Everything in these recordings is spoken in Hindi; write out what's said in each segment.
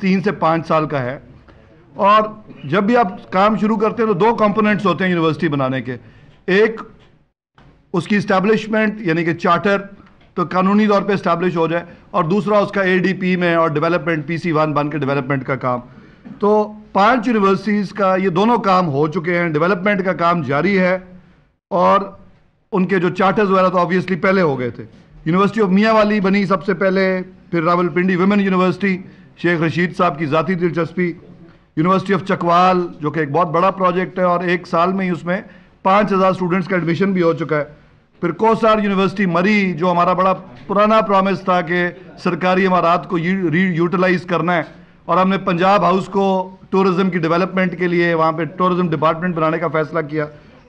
तीन से पाँच साल का है और जब भी आप काम शुरू करते हैं तो दो कंपोनेंट्स होते हैं यूनिवर्सिटी बनाने के एक उसकी इस्टेब्लिशमेंट यानी कि चार्टर तो कानूनी तौर पे इस्टेब्लिश हो जाए और दूसरा उसका ए में और डेवलपमेंट पीसी वन बन के डेवलपमेंट का काम तो पांच यूनिवर्सिटीज़ का ये दोनों काम हो चुके हैं डेवलपमेंट का काम जारी है और उनके जो चार्टर्स वगैरह तो ऑब्वियसली पहले हो गए थे यूनिवर्सिटी ऑफ मियाँ वाली बनी सबसे पहले फिर रावलपिंडी वुमेन यूनिवर्सिटी शेख रशीद साहब की ज़ाती दिलचस्पी यूनिवर्सिटी ऑफ चकवाल जो कि एक बहुत बड़ा प्रोजेक्ट है और एक साल में ही उसमें पाँच हज़ार स्टूडेंट्स का एडमिशन भी हो चुका है फिर कोसार यूनिवर्सिटी मरी जो हमारा बड़ा पुराना प्रॉमिस था कि सरकारी इमारात को री यूटिलाइज़ करना है और हमने पंजाब हाउस को टूरिज़म की डेवलपमेंट के लिए वहाँ पर टूरिज़म डिपार्टमेंट बनाने का फैसला किया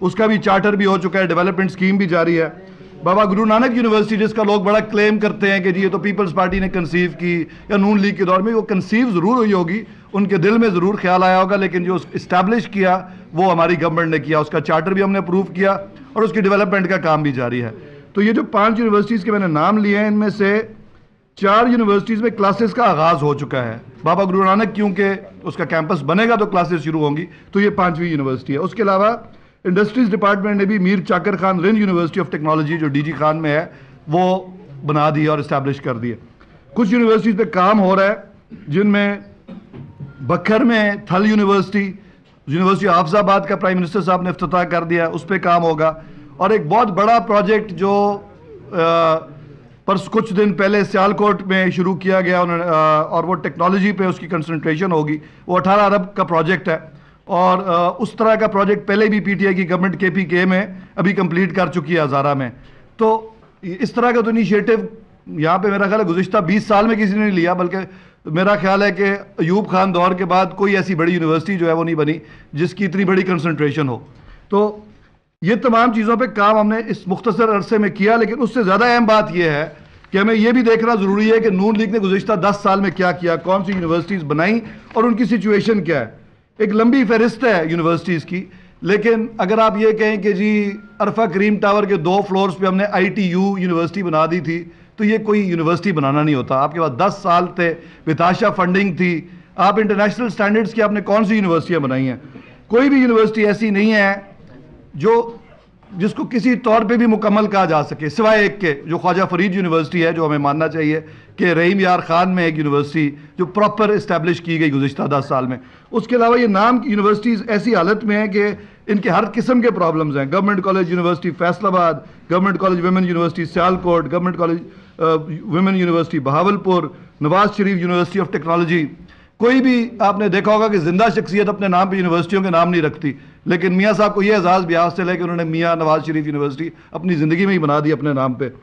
उसका भी चार्टर भी हो चुका है डेवलपमेंट स्कीम भी जारी है बाबा गुरु नानक यूनिवर्सिटी जिसका लोग बड़ा क्लेम करते हैं कि जी ये तो पीपल्स पार्टी ने कंसीव की या नून लीग के दौर में वो कंसीव ज़रूर हुई होगी उनके दिल में ज़रूर ख्याल आया होगा लेकिन जो इस्टेब्लिश किया वो हमारी गवर्नमेंट ने किया उसका चार्टर भी हमने अप्रूव किया और उसकी डेवलपमेंट का काम भी जारी है तो ये जो पाँच यूनिवर्सिटीज़ के मैंने नाम लिए हैं इनमें से चार यूनिवर्सिटीज़ में क्लासेस का आगाज़ हो चुका है बाबा गुरु नानक क्योंकि उसका कैंपस बनेगा तो क्लासेस शुरू होंगी तो ये पाँचवीं यूनिवर्सिटी है उसके अलावा इंडस्ट्रीज डिपार्टमेंट ने भी Mir Chakar Khan Rind university of technology जो डीजी खान में है वो बना दी और इस्टेब्लिश कर दिए कुछ यूनिवर्सिटीज़ पे काम हो रहा है जिनमें बखर में थल यूनिवर्सिटी यूनिवर्सिटी हाफजाबाद का प्राइम मिनिस्टर साहब ने अफ्ताह कर दिया उस पर काम होगा और एक बहुत बड़ा प्रोजेक्ट जो परस कुछ दिन पहले सियालकोट में शुरू किया गया उन्होंने और वो टेक्नोलॉजी पे उसकी कंसंट्रेशन होगी वो अठारह अरब का प्रोजेक्ट है और उस तरह का प्रोजेक्ट पहले भी पीटीआई की गवर्नमेंट के पी के में अभी कंप्लीट कर चुकी है हज़ारा में तो इस तरह का तो इनिशिएटिव यहाँ पे मेरा ख्याल है गुजशत 20 साल में किसी ने नहीं लिया बल्कि मेरा ख्याल है कि अयूब खान दौर के बाद कोई ऐसी बड़ी यूनिवर्सिटी जो है वो नहीं बनी जिसकी इतनी बड़ी कंसनट्रेशन हो तो ये तमाम चीज़ों पर काम हमने इस मुख्तर अरसे में किया लेकिन उससे ज़्यादा अहम बात यह है कि हमें यह भी देखना ज़रूरी है कि नून लीग ने गुजशत दस साल में क्या किया कौन सी यूनिवर्सिटीज़ बनाई और उनकी सिचुएशन क्या है एक लंबी फहरिस्त है यूनिवर्सिटीज़ की लेकिन अगर आप ये कहें कि जी अरफा करीम टावर के दो फ्लोर्स पे हमने आईटीयू यूनिवर्सिटी बना दी थी तो ये कोई यूनिवर्सिटी बनाना नहीं होता आपके पास दस साल थे विताशा फंडिंग थी आप इंटरनेशनल स्टैंडर्ड्स की आपने कौन सी यूनिवर्सिटियाँ बनाई हैं कोई भी यूनिवर्सिटी ऐसी नहीं है जो जिसको किसी तौर पर भी मुकम्मल कहा जा सके सिवाय एक के जो ख्वाजा फरीद यूनिवर्सिटी है जो हमें मानना चाहिए कि रहीम यार ख़ान में एक यूनिवर्सिटी जो प्रॉपर इस्टेब्लिश की गई गुजशत दस साल में उसके अलावा ये नाम की यूनिवर्सिटीज़ ऐसी हालत में हैं कि इनके हर किस्म के प्रॉब्लम्स हैं government college university Faisalabad government college women university Sialkot government college women university Bahawalpur Nawaz Sharif university of technology कोई भी आपने देखा होगा कि जिंदा शख्सियत अपने नाम पर यूनिवर्सिटियों के नाम नहीं रखती लेकिन मियाँ साहब को यह एजाज़ भी हासिल है कि उन्होंने मियाँ नवाज शरीफ यूनिवर्सिटी अपनी ज़िंदगी में ही बना दी अपने नाम पर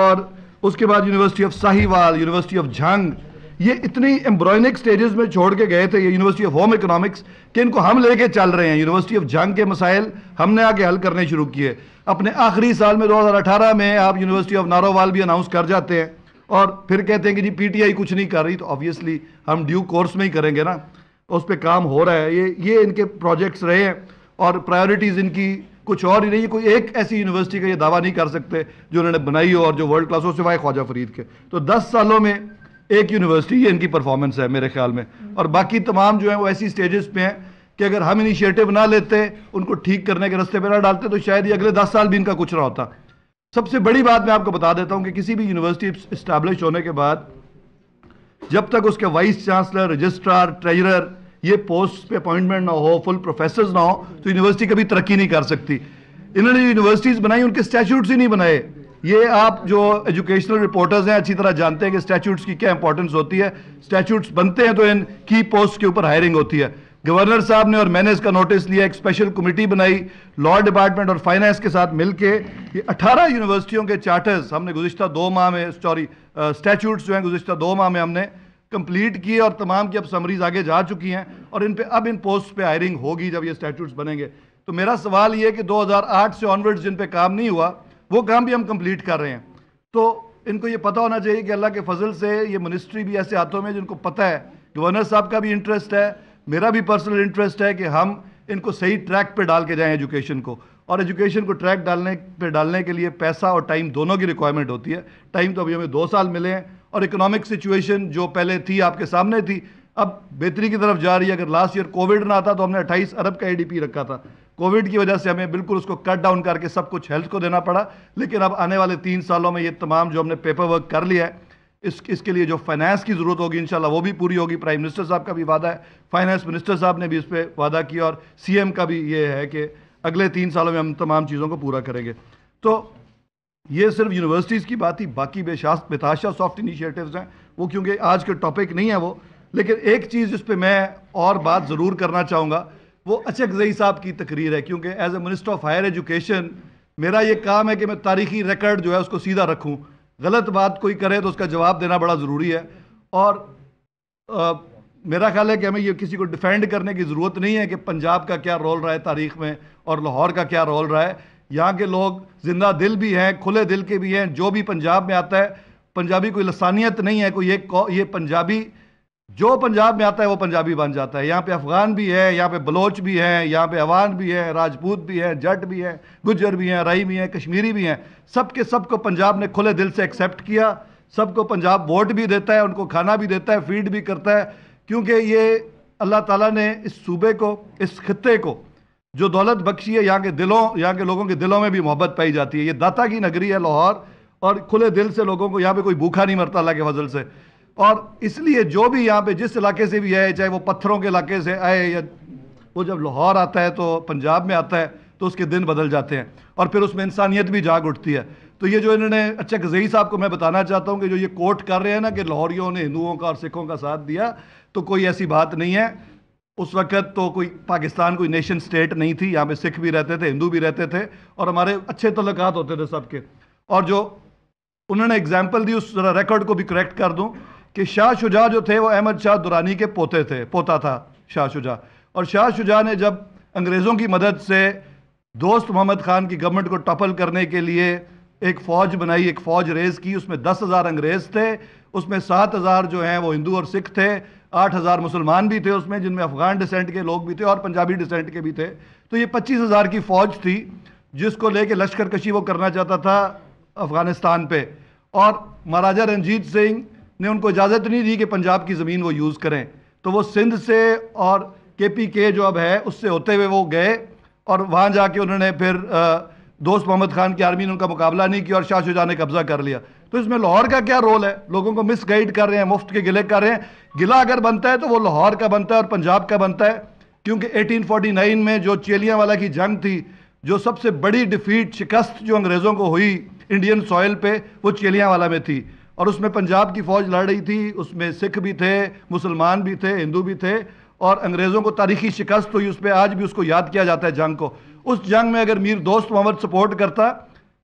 और उसके बाद university of Sahiwal university of Jhang ये इतनी एम्ब्रॉयनिक स्टेजेस में छोड़ के गए थे ये यूनिवर्सिटी ऑफ होम इकोनॉमिक्स कि इनको हम लेके चल रहे हैं यूनिवर्सिटी ऑफ झंग के मसाइल हमने आके हल करने शुरू किए अपने आखिरी साल में 2018 में आप यूनिवर्सिटी ऑफ नारोवाल भी अनाउंस कर जाते हैं और फिर कहते हैं कि जी पीटीआई कुछ नहीं कर रही तो ऑब्वियसली हम ड्यू कोर्स में ही करेंगे ना उस पर काम हो रहा है ये ये इनके प्रोजेक्ट्स रहे हैं और प्रायोरिटीज़ इनकी कुछ और ही नहीं है कोई एक ऐसी यूनिवर्सिटी का ये दावा नहीं कर सकते जो उन्होंने बनाई हो और जो वर्ल्ड क्लास हो सिवाय ख्वाजा फरीद के तो दस सालों में एक यूनिवर्सिटी ये इनकी परफॉर्मेंस है मेरे ख्याल में और बाकी तमाम जो है वो ऐसी स्टेजेस पे हैं कि अगर हम इनिशिएटिव ना लेते उनको ठीक करने के रास्ते पर ना डालते तो शायद ये अगले दस साल भी इनका कुछ ना होता सबसे बड़ी बात मैं आपको बता देता हूँ कि किसी भी यूनिवर्सिटी इस्टेब्लिश होने के बाद जब तक उसके वाइस चांसलर रजिस्ट्रार ट्रेजरर ये पोस्ट पे अपॉइंटमेंट ना हो फुल प्रोफेसर ना हो तो यूनिवर्सिटी कभी तरक्की नहीं कर सकती इन्होंने यूनिवर्सिटीज़ बनाई उनके स्टैचूट्स ही नहीं बनाए ये आप जो एजुकेशनल रिपोर्टर्स हैं अच्छी तरह जानते हैं कि स्टैचूट्स की क्या इंपॉर्टेंस होती है स्टैचूट्स बनते हैं तो इन की पोस्ट के ऊपर हायरिंग होती है गवर्नर साहब ने और मैंने इसका नोटिस लिया एक स्पेशल कमेटी बनाई लॉ डिपार्टमेंट और फाइनेंस के साथ मिलकर ये अठारह यूनिवर्सिटियों के चार्टर्स हमने गुजशत दो माह में सॉरी स्टैचूट्स uh, जो हैं गुजशत दो माह में हमने कंप्लीट किए और तमाम की अब समरीज आगे जा चुकी हैं और इन पे अब इन पोस्ट पे हायरिंग होगी जब ये स्टैट्यूट्स बनेंगे तो मेरा सवाल ये कि 2008 से ऑनवर्ड्स जिन पे काम नहीं हुआ वो काम भी हम कंप्लीट कर रहे हैं तो इनको ये पता होना चाहिए कि अल्लाह के फजल से ये मिनिस्ट्री भी ऐसे हाथों में जिनको पता है गवर्नर साहब का भी इंटरेस्ट है मेरा भी पर्सनल इंटरेस्ट है कि हम इनको सही ट्रैक पर डाल के जाएँ एजुकेशन को और एजुकेशन को ट्रैक डालने पर डालने के लिए पैसा और टाइम दोनों की रिक्वायरमेंट होती है टाइम तो अभी हमें दो साल मिले हैं और इकोनॉमिक सिचुएशन जो पहले थी आपके सामने थी अब बेहतरी की तरफ जा रही है अगर लास्ट ईयर कोविड ना आता तो हमने 28 अरब का एडीपी रखा था कोविड की वजह से हमें बिल्कुल उसको कट डाउन करके सब कुछ हेल्थ को देना पड़ा लेकिन अब आने वाले तीन सालों में ये तमाम जो हमने पेपर वर्क कर लिया है इस इसके लिए जो फाइनेंस की ज़रूरत होगी इंशाल्लाह वो भी पूरी होगी प्राइम मिनिस्टर साहब का भी वादा है फाइनेंस मिनिस्टर साहब ने भी इस पर वादा किया और सीएम का भी ये है कि अगले तीन सालों में हम तमाम चीज़ों को पूरा करेंगे तो ये सिर्फ यूनिवर्सिटीज़ की बात ही बाकी बेशास बेताशा सॉफ्ट इनिशिएटिव्स हैं वो क्योंकि आज का टॉपिक नहीं है वो लेकिन एक चीज़ जिस पर मैं और बात ज़रूर करना चाहूँगा वो अचक जई साहब की तकरीर है क्योंकि as a minister of higher education मेरा ये काम है कि मैं तारीखी रिकॉर्ड जो है उसको सीधा रखूँ गलत बात कोई करे तो उसका जवाब देना बड़ा ज़रूरी है और आ, मेरा ख्याल है कि हमें ये किसी को डिफेंड करने की ज़रूरत नहीं है कि पंजाब का क्या रोल रहा है तारीख में और लाहौर का क्या रोल रहा है यहाँ के लोग जिंदा दिल भी हैं खुले दिल के भी हैं जो भी पंजाब में आता है पंजाबी कोई लसानियत नहीं है कोई ये ये पंजाबी जो पंजाब में आता है वो पंजाबी बन जाता है यहाँ पे अफ़गान भी है यहाँ पे बलोच भी हैं यहाँ पे अवान भी है राजपूत भी हैं जट भी हैं गुजर भी हैं रई भी हैं कश्मीरी भी हैं सब के सब को पंजाब ने खुले दिल से एक्सेप्ट किया सबको पंजाब वोट भी देता है उनको खाना भी देता है फीड भी करता है क्योंकि ये अल्लाह ताला ने इस सूबे को इस खत्े को जो दौलत बख्शी है यहाँ के दिलों यहाँ के लोगों के दिलों में भी मोहब्बत पाई जाती है ये दाता की नगरी है लाहौर और खुले दिल से लोगों को यहाँ पे कोई भूखा नहीं मरता अल्लाह के फजल से और इसलिए जो भी यहाँ पे जिस इलाके से भी आए चाहे वो पत्थरों के इलाके से आए या वो जब लाहौर आता है तो पंजाब में आता है तो उसके दिन बदल जाते हैं और फिर उसमें इंसानियत भी जाग उठती है तो ये जो इन्होंने अच्छा गजई साहब को मैं बताना चाहता हूँ कि जो ये कोर्ट कर रहे हैं ना कि लाहौरियों ने हिंदुओं का और सिखों का साथ दिया तो कोई ऐसी बात नहीं है उस वक़्त तो कोई पाकिस्तान कोई नेशन स्टेट नहीं थी यहाँ पे सिख भी रहते थे हिंदू भी रहते थे और हमारे अच्छे तलकात होते थे सबके और जो उन्होंने एग्जाम्पल दी उस रिकॉर्ड को भी करेक्ट कर दूँ कि शाह शुजा जो थे वो अहमद शाह दुरानी के पोते थे पोता था शाह शुजा और शाह शुजा ने जब अंग्रेज़ों की मदद से दोस्त मोहम्मद ख़ान की गवर्नमेंट को टपल करने के लिए एक फ़ौज बनाई एक फ़ौज रेज़ की उसमें दस हज़ार अंग्रेज़ थे उसमें सात हज़ार जो हैं वो हिंदू और सिख थे आठ हज़ार मुसलमान भी थे उसमें जिनमें अफ़गान डिसेंट के लोग भी थे और पंजाबी डिसेंट के भी थे तो ये पच्चीस हज़ार की फ़ौज थी जिसको लेके लश्कर कशी वो करना चाहता था अफ़गानिस्तान पे और महाराजा रंजीत सिंह ने उनको इजाज़त नहीं दी कि पंजाब की ज़मीन वो यूज़ करें तो वो सिंध से और के पी के जो अब है उससे होते हुए वो गए और वहाँ जाके उन्होंने फिर दोस्त मोहम्मद ख़ान की आर्मी ने उनका मुकाबला नहीं किया और शाह शुजा ने कब्ज़ा कर लिया तो इसमें लाहौर का क्या रोल है लोगों को मिसगाइड कर रहे हैं मुफ्त के गिले कर रहे हैं गिला अगर बनता है तो वो लाहौर का बनता है और पंजाब का बनता है क्योंकि 1849 में जो चेलियाँ वाला की जंग थी जो सबसे बड़ी डिफीट शिकस्त जो अंग्रेज़ों को हुई इंडियन सॉयल पे वो चेलियाँ वाला में थी और उसमें पंजाब की फ़ौज लड़ रही थी उसमें सिख भी थे मुसलमान भी थे हिंदू भी थे और अंग्रेज़ों को तारीखी शिकस्त हुई उस पर आज भी उसको याद किया जाता है जंग को उस जंग में अगर मीर दोस्त मोहम्मद सपोर्ट करता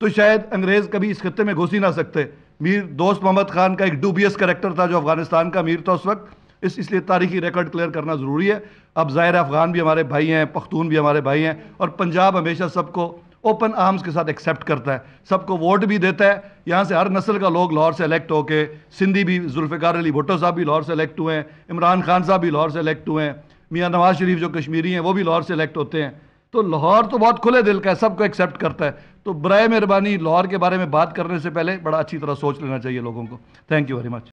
तो शायद अंग्रेज़ कभी इस खत्े में घुस ही ना सकते मीर दोस्त मोहम्मद ख़ान का एक डूबियस करेक्टर था जो अफ़गानिस्तान का मीर था उस वक्त इस इसलिए तारीखी रिकॉर्ड क्लियर करना ज़रूरी है अब ज़ाहिर अफ़गान भी हमारे भाई हैं पख्तून भी हमारे भाई हैं और पंजाब हमेशा सबको ओपन आर्म्स के साथ एक्सेप्ट करता है सबको वोट भी देता है यहाँ से हर नस्ल का लोग लाहौर से इलेक्ट होके सिंधी भी जुल्फ़िकार अली भुट्टो साहब भी लाहौर से इलेक्ट हुए हैं इमरान खान साहब भी लाहौर से इलेक्ट हुए हैं मियाँ नवाज शरीफ जो कश्मीरी हैं वो भी लाहौर से इलेक्ट होते हैं तो लाहौर तो बहुत खुले दिल का है सबको एक्सेप्ट करता है तो बर मेहरबानी लाहौर के बारे में बात करने से पहले बड़ा अच्छी तरह सोच लेना चाहिए लोगों को थैंक यू वेरी मच